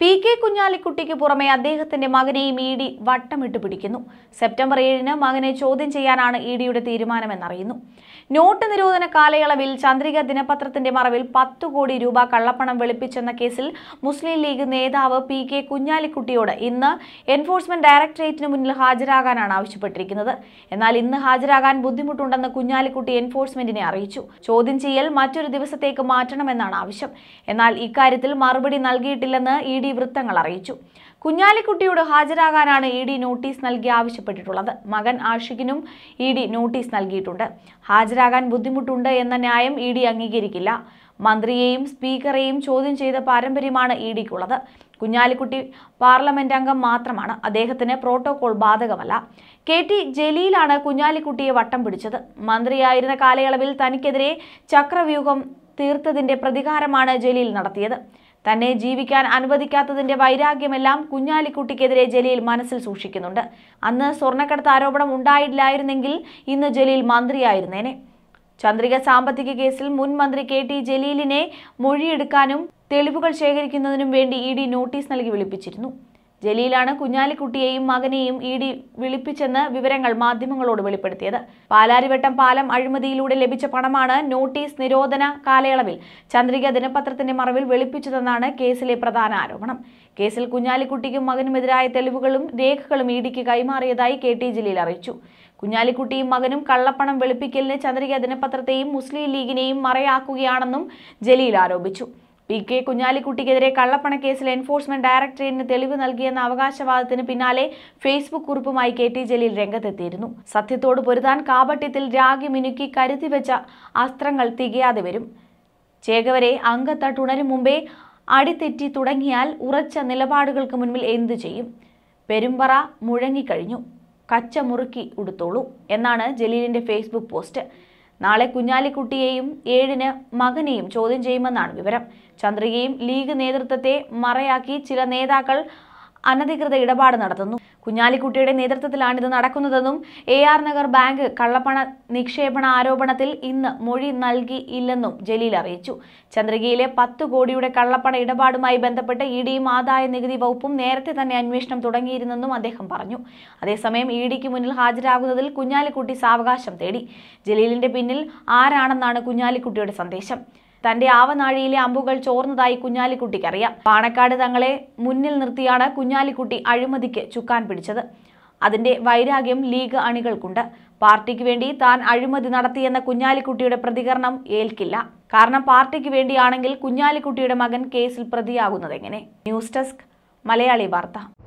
P K കുഞ്ഞാലിക്കുട്ടിക്ക് പുറമെ അദ്ദേഹത്തിന്റെ മകനെയും ഇ ഡി വട്ടമിട്ട് പിടിക്കുന്നു സെപ്റ്റംബർ ഏഴിന് മകനെ ചോദ്യം ചെയ്യാനാണ് ഇ ഡിയുടെ തീരുമാനമെന്നറിയുന്നു നോട്ട് നിരോധന കാലയളവിൽ ചന്ദ്രിക ദിനപത്രത്തിന്റെ മറവിൽ പത്ത് കോടി രൂപ കള്ളപ്പണം വെളുപ്പിച്ചെന്ന കേസിൽ മുസ്ലിം ലീഗ് നേതാവ് പി കെ കുഞ്ഞാലിക്കുട്ടിയോട് ഇന്ന് എൻഫോഴ്സ്മെന്റ് ഡയറക്ടറേറ്റിന് മുന്നിൽ ഹാജരാകാനാണ് ആവശ്യപ്പെട്ടിരിക്കുന്നത് എന്നാൽ ഇന്ന് ഹാജരാകാൻ ബുദ്ധിമുട്ടുണ്ടെന്ന് കുഞ്ഞാലിക്കുട്ടി എൻഫോഴ്സ്മെന്റിനെ അറിയിച്ചു ചോദ്യം ചെയ്യൽ മറ്റൊരു ദിവസത്തേക്ക് മാറ്റണമെന്നാണ് ആവശ്യം എന്നാൽ ഇക്കാര്യത്തിൽ മറുപടി നൽകിയിട്ടില്ലെന്ന് ഇ ഡി വൃത്തങ്ങൾ അറിയിച്ചു കുഞ്ഞാലിക്കുട്ടിയോട് ഹാജരാകാനാണ് ഇ ഡി നോട്ടീസ് നൽകി ആവശ്യപ്പെട്ടിട്ടുള്ളത് മകൻ ആഷിഖിനും ഇ ഡി നോട്ടീസ് നൽകിയിട്ടുണ്ട് ഹാജരാകാൻ ബുദ്ധിമുട്ടുണ്ട് എന്ന ന്യായം ഇ ഡി അംഗീകരിക്കില്ല മന്ത്രിയെയും സ്പീക്കറെയും ചോദ്യം ചെയ്ത പാരമ്പര്യമാണ് ഇ ഡിക്കുള്ളത് കുഞ്ഞാലിക്കുട്ടി പാർലമെന്റ് അംഗം മാത്രമാണ് അദ്ദേഹത്തിന് പ്രോട്ടോകോൾ ബാധകമല്ല കെ ടി ജലീലാണ് കുഞ്ഞാലിക്കുട്ടിയെ വട്ടം പിടിച്ചത് മന്ത്രിയായിരുന്ന കാലയളവിൽ തനിക്കെതിരെ ചക്രവ്യൂഹം തീർത്തതിന്റെ പ്രതികാരമാണ് ജലീൽ നടത്തിയത് തന്നെ ജീവിക്കാൻ അനുവദിക്കാത്തതിന്റെ വൈരാഗ്യമെല്ലാം കുഞ്ഞാലിക്കുട്ടിക്കെതിരെ ജലീൽ മനസ്സിൽ സൂക്ഷിക്കുന്നുണ്ട് അന്ന് സ്വർണ്ണക്കടത്ത് ആരോപണം ഉണ്ടായില്ലായിരുന്നെങ്കിൽ ഇന്ന് ജലീൽ മന്ത്രിയായിരുന്നേനെ ചന്ദ്രിക സാമ്പത്തിക കേസിൽ മുൻ മന്ത്രി കെ ടി ജലീലിനെ മൊഴിയെടുക്കാനും തെളിവുകൾ ശേഖരിക്കുന്നതിനും വേണ്ടി ഇ ഡി നോട്ടീസ് നൽകി വിളിപ്പിച്ചിരുന്നു ജലീലാണ് കുഞ്ഞാലിക്കുട്ടിയെയും മകനെയും ഇ ഡി വിളിപ്പിച്ചെന്ന് വിവരങ്ങൾ മാധ്യമങ്ങളോട് വെളിപ്പെടുത്തിയത് പാലാരിവട്ടം പാലം അഴിമതിയിലൂടെ ലഭിച്ച പണമാണ് നോട്ടീസ് നിരോധന കാലയളവിൽ ചന്ദ്രിക ദിനപത്രത്തിന്റെ മറവിൽ വെളിപ്പിച്ചതെന്നാണ് കേസിലെ പ്രധാന ആരോപണം കേസിൽ കുഞ്ഞാലിക്കുട്ടിക്കും മകനുമെതിരായ തെളിവുകളും രേഖകളും ഇ ഡിക്ക് കൈമാറിയതായി കെ ടി ജലീൽ അറിയിച്ചു കുഞ്ഞാലിക്കുട്ടിയും മകനും കള്ളപ്പണം വെളുപ്പിക്കലിന് ചന്ദ്രിക ദിനപത്രത്തെയും മുസ്ലിം ലീഗിനെയും മറയാക്കുകയാണെന്നും ജലീൽ ആരോപിച്ചു പി കെ കുഞ്ഞാലിക്കുട്ടിക്കെതിരെ കള്ളപ്പണക്കേസിൽ എൻഫോഴ്സ്മെന്റ് ഡയറക്ടറേറ്റിന് തെളിവ് നൽകിയെന്ന അവകാശവാദത്തിന് പിന്നാലെ ഫേസ്ബുക്ക് കുറിപ്പുമായി കെ ടി ജലീൽ രംഗത്തെത്തിയിരുന്നു സത്യത്തോട് പൊരുതാൻ കാപട്യത്തിൽ രാഗി മിനുക്കി കരുതിവെച്ച അസ്ത്രങ്ങൾ തികയാതെ വരും ചേകവരെ അംഗത്തട്ടുണരും മുമ്പേ അടിതെറ്റി തുടങ്ങിയാൽ ഉറച്ച നിലപാടുകൾക്ക് മുൻപിൽ എന്തു ചെയ്യും പെരുമ്പറ മുഴങ്ങിക്കഴിഞ്ഞു കച്ച മുറുക്കി ഉടുത്തോളൂ എന്നാണ് ജലീലിന്റെ ഫേസ്ബുക്ക് പോസ്റ്റ് നാളെ കുഞ്ഞാലിക്കുട്ടിയെയും ഏഴിന് മകനെയും ചോദ്യം ചെയ്യുമെന്നാണ് വിവരം ചന്ദ്രികയും ലീഗ് നേതൃത്വത്തെ മറയാക്കി ചില നേതാക്കൾ അനധികൃത ഇടപാട് നടത്തുന്നു കുഞ്ഞാലിക്കുട്ടിയുടെ നേതൃത്വത്തിലാണ് ഇത് നടക്കുന്നതെന്നും എ ആർ നഗർ ബാങ്ക് കള്ളപ്പണ നിക്ഷേപണ ആരോപണത്തിൽ ഇന്ന് മൊഴി നൽകിയില്ലെന്നും ജലീൽ അറിയിച്ചു ചന്ദ്രികയിലെ പത്ത് കോടിയുടെ കള്ളപ്പണ ഇടപാടുമായി ബന്ധപ്പെട്ട് ഇ ഡിയും ആദായ നികുതി വകുപ്പും നേരത്തെ തന്നെ അന്വേഷണം തുടങ്ങിയിരുന്നെന്നും അദ്ദേഹം പറഞ്ഞു അതേസമയം ഇ ഡിക്ക് മുന്നിൽ ഹാജരാകുന്നതിൽ കുഞ്ഞാലിക്കുട്ടി സാവകാശം തേടി ജലീലിന്റെ പിന്നിൽ ആരാണെന്നാണ് കുഞ്ഞാലിക്കുട്ടിയുടെ സന്ദേശം തന്റെ ആവനാഴിയിലെ അമ്പുകൾ ചോർന്നതായി കുഞ്ഞാലിക്കുട്ടിക്ക് അറിയാം പാണക്കാട് തങ്ങളെ മുന്നിൽ നിർത്തിയാണ് കുഞ്ഞാലിക്കുട്ടി അഴിമതിക്ക് ചുക്കാൻ പിടിച്ചത് അതിന്റെ വൈരാഗ്യം ലീഗ് അണികൾക്കുണ്ട് പാർട്ടിക്ക് വേണ്ടി താൻ അഴിമതി നടത്തിയെന്ന കുഞ്ഞാലിക്കുട്ടിയുടെ പ്രതികരണം ഏൽക്കില്ല കാരണം പാർട്ടിക്ക് വേണ്ടിയാണെങ്കിൽ കുഞ്ഞാലിക്കുട്ടിയുടെ മകൻ കേസിൽ പ്രതിയാകുന്നതെങ്ങനെ ന്യൂസ് ഡെസ്ക് മലയാളി വാർത്ത